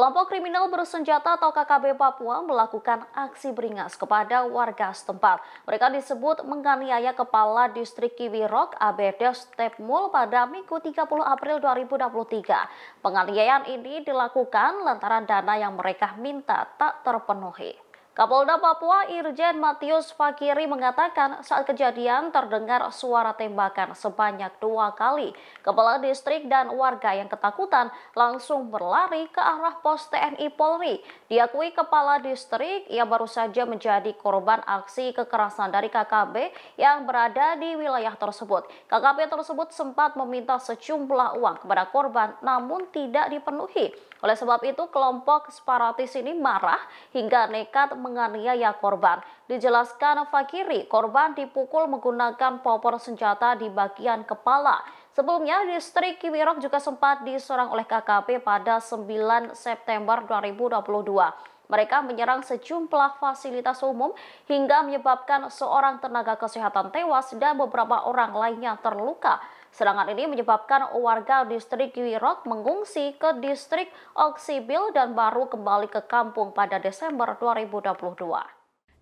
Kelompok kriminal bersenjata atau KKB Papua melakukan aksi beringas kepada warga setempat. Mereka disebut menganiaya Kepala Distrik Kiwirok, ABD Stepmul pada Minggu 30 April 2023. Penganiayaan ini dilakukan lantaran dana yang mereka minta tak terpenuhi. Kapolda Papua Irjen Matius Fakiri mengatakan saat kejadian terdengar suara tembakan sebanyak dua kali. Kepala distrik dan warga yang ketakutan langsung berlari ke arah pos TNI Polri. Diakui kepala distrik ia baru saja menjadi korban aksi kekerasan dari KKB yang berada di wilayah tersebut. KKB tersebut sempat meminta sejumlah uang kepada korban namun tidak dipenuhi. Oleh sebab itu kelompok separatis ini marah hingga nekat meng menganiaya ya korban. Dijelaskan Fakiri, korban dipukul menggunakan popor senjata di bagian kepala. Sebelumnya, distrik Kiwirok juga sempat diserang oleh KKP pada 9 September 2022. Mereka menyerang sejumlah fasilitas umum hingga menyebabkan seorang tenaga kesehatan tewas dan beberapa orang lainnya terluka. Serangan ini menyebabkan warga distrik Wirok mengungsi ke distrik Oksibil dan baru kembali ke kampung pada Desember 2022.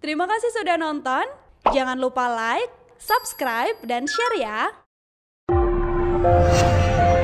Terima kasih sudah nonton. Jangan lupa like, subscribe, dan share ya.